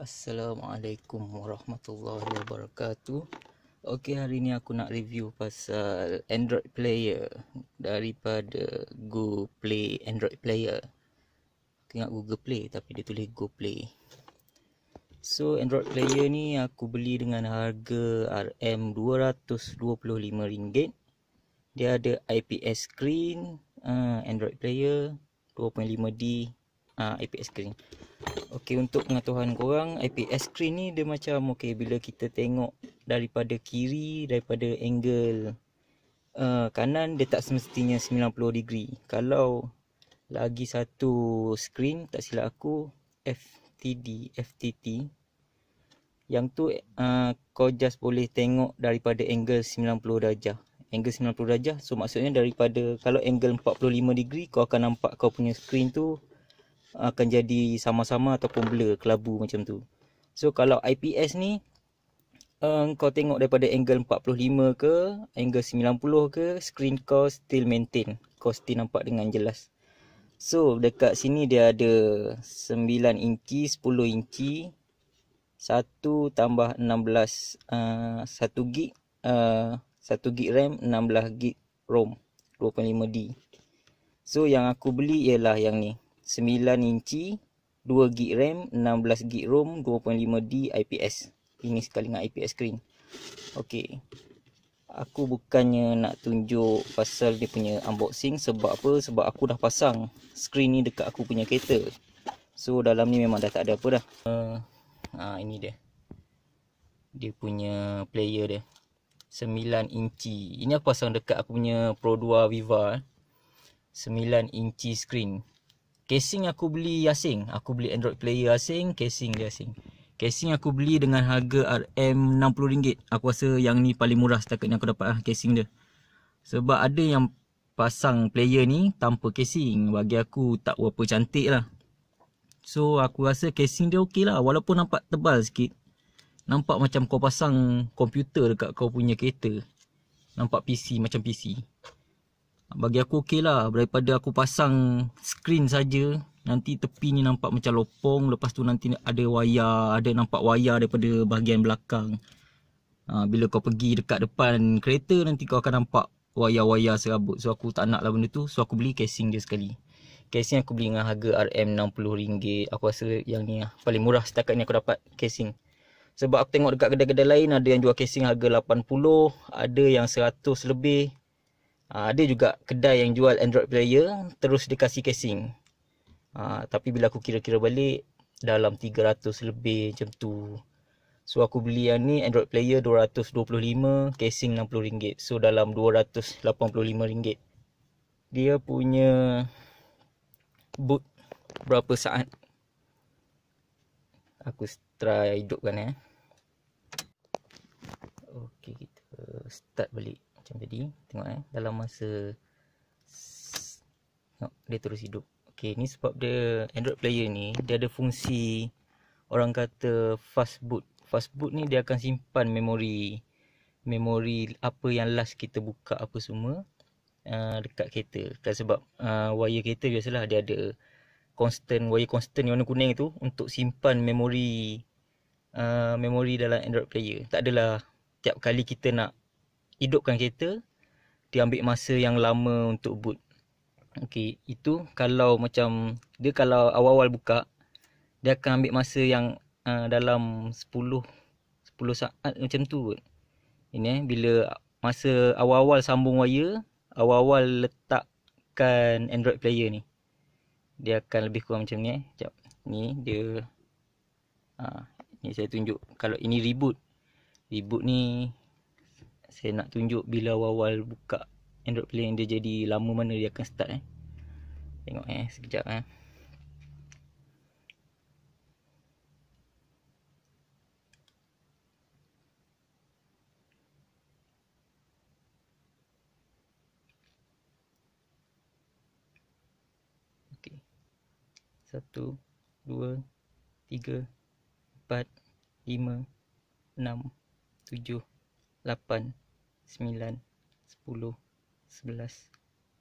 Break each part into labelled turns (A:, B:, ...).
A: Assalamualaikum warahmatullahi wabarakatuh. Okey, hari ni aku nak review pasal Android player daripada Google Play Android player. Aku ingat Google Play tapi dia tulis Google Play. So, Android player ni aku beli dengan harga RM225. Dia ada IPS screen, ah, Android player 2.5D uh, ha, IPS screen. Okey untuk pengetahuan korang IPS screen ni dia macam okey bila kita tengok daripada kiri daripada angle uh, kanan dia tak semestinya 90 degree. Kalau lagi satu screen tak silap aku FTD FTT yang tu uh, kau just boleh tengok daripada angle 90 darjah. Angle 90 darjah so maksudnya daripada kalau angle 45 degree kau akan nampak kau punya screen tu akan jadi sama-sama ataupun blur kelabu macam tu so kalau IPS ni uh, kau tengok daripada angle 45 ke angle 90 ke screen kau still maintain kau still nampak dengan jelas so dekat sini dia ada 9 inci 10 inci 1 tambah 16 uh, 1 gig uh, eh, 1 gig RAM 16 gig ROM 2.5D So yang aku beli ialah yang ni 9 inci 2 gig RAM 16 gig ROM 2.5D IPS ini sekali dengan IPS screen Okey, aku bukannya nak tunjuk pasal dia punya unboxing sebab apa sebab aku dah pasang screen ni dekat aku punya kereta so dalam ni memang dah tak ada apa dah uh, uh, ini dia dia punya player dia 9 inci ini aku pasang dekat aku punya Pro 2 Viva 9 eh. inci screen Casing aku beli asing. Aku beli Android player asing. Casing dia asing. Casing aku beli dengan harga RM60. Aku rasa yang ni paling murah setakat ni aku dapat lah casing dia. Sebab ada yang pasang player ni tanpa casing. Bagi aku tak berapa cantik lah. So aku rasa casing dia okey lah. Walaupun nampak tebal sikit. Nampak macam kau pasang komputer dekat kau punya kereta. Nampak PC macam PC bagi aku okey lah daripada aku pasang screen saja nanti tepi ni nampak macam lopong lepas tu nanti ada wayar ada nampak wayar daripada bahagian belakang ha, bila kau pergi dekat depan kereta nanti kau akan nampak wayar-wayar serabut so aku tak nak lah benda tu so aku beli casing dia sekali casing aku beli dengan harga RM60 aku rasa yang ni lah paling murah setakat ni aku dapat casing sebab aku tengok dekat kedai-kedai lain ada yang jual casing harga 80 ada yang 100 lebih ada ah, juga kedai yang jual Android player terus dia kasi casing. Ha, tapi bila aku kira-kira balik dalam 300 lebih macam tu. So aku beli yang ni Android player 225, casing rm ringgit, So dalam rm ringgit. Dia punya boot berapa saat? Aku try hidupkan eh. Okey kita start balik macam tadi tengok eh dalam masa tengok, dia terus hidup Okay ni sebab dia android player ni dia ada fungsi orang kata fast boot fast boot ni dia akan simpan memori memori apa yang last kita buka apa semua uh, dekat kereta kan sebab uh, wire kereta biasalah dia ada constant wire constant yang warna kuning tu untuk simpan memori uh, memori dalam android player tak adalah tiap kali kita nak hidupkan kereta dia ambil masa yang lama untuk boot Okay, itu kalau macam dia kalau awal-awal buka dia akan ambil masa yang uh, dalam 10 10 saat macam tu kot. ini eh bila masa awal-awal sambung wire awal-awal letakkan android player ni dia akan lebih kurang macam ni eh jap ni dia ha, ni saya tunjuk kalau ini reboot reboot ni saya nak tunjuk bila awal-awal buka Android Play yang dia jadi lama mana dia akan start eh. Tengok eh sekejap eh. Okey. Satu, dua, tiga, empat, lima, enam, tujuh, lapan, sembilan, sepuluh, sebelas,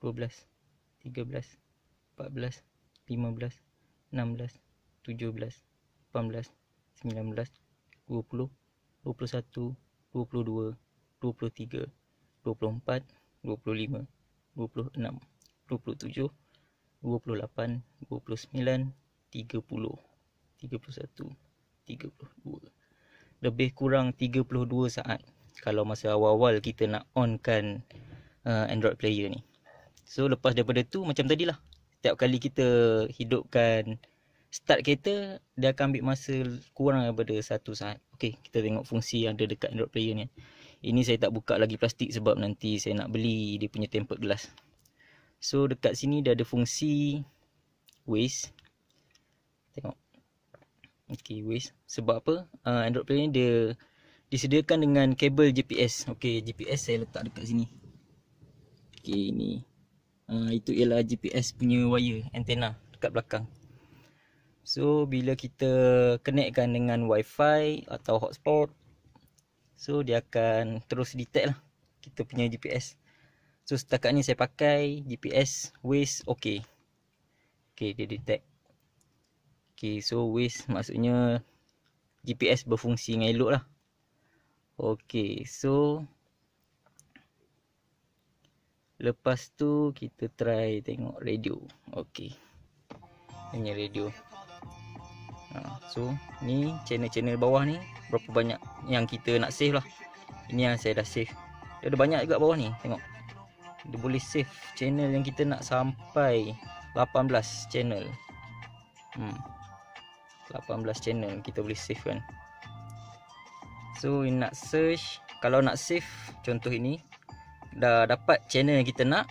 A: dua belas, tiga belas, empat belas, lima belas, enam belas, tujuh belas, lapan belas, sembilan belas, dua puluh, dua puluh satu, dua puluh dua, dua puluh tiga, dua puluh empat, dua puluh lima, dua puluh enam, dua puluh tujuh, dua puluh lapan, dua puluh sembilan, tiga puluh, tiga puluh satu, tiga puluh dua. Lebih kurang tiga puluh dua saat kalau masa awal-awal kita nak onkan uh, Android player ni. So lepas daripada tu macam tadi lah. Setiap kali kita hidupkan start kereta dia akan ambil masa kurang daripada satu saat. Okey, kita tengok fungsi yang ada dekat Android player ni. Ini saya tak buka lagi plastik sebab nanti saya nak beli dia punya tempered glass. So dekat sini dia ada fungsi Waze. Tengok. Okey, Waze. Sebab apa? Uh, Android player ni dia disediakan dengan kabel GPS. Okey, GPS saya letak dekat sini. Okey, ini. Uh, itu ialah GPS punya wire antena dekat belakang. So, bila kita connectkan dengan Wi-Fi atau hotspot, so dia akan terus detect lah kita punya GPS. So, setakat ni saya pakai GPS Waze OK. Okey, dia detect. Okey, so Waze maksudnya GPS berfungsi dengan elok lah. Okay, so lepas tu kita try tengok radio. Okay, Ini radio. Ha, so ni channel-channel bawah ni berapa banyak yang kita nak save lah. Ini yang saya dah save. Dia ada banyak juga bawah ni, tengok. Dia boleh save channel yang kita nak sampai 18 channel. Hmm. 18 channel kita boleh save kan. So nak search Kalau nak save contoh ini Dah dapat channel yang kita nak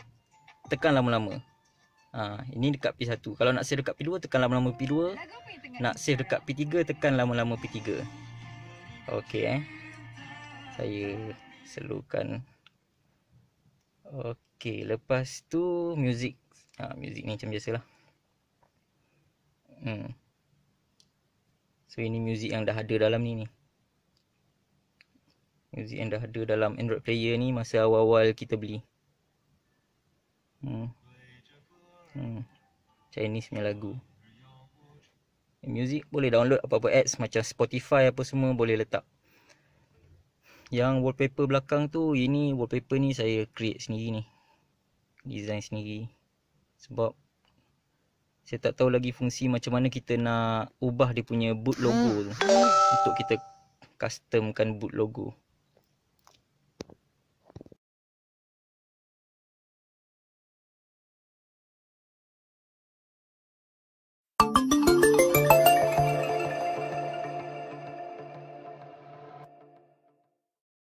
A: Tekan lama-lama ha, Ini dekat P1 Kalau nak save dekat P2 tekan lama-lama P2 Nak save dekat P3 tekan lama-lama P3 Okay eh Saya selukan Okay lepas tu Music ha, Music ni macam biasalah hmm. So ini music yang dah ada dalam ni ni Zn dah ada dalam Android player ni masa awal-awal kita beli. Hmm. Hmm. Chinese punya lagu. Eh, music boleh download apa-apa apps macam Spotify apa semua boleh letak. Yang wallpaper belakang tu, ini wallpaper ni saya create sendiri ni. Design sendiri. Sebab saya tak tahu lagi fungsi macam mana kita nak ubah dia punya boot logo tu. Hmm. Untuk kita customkan boot logo.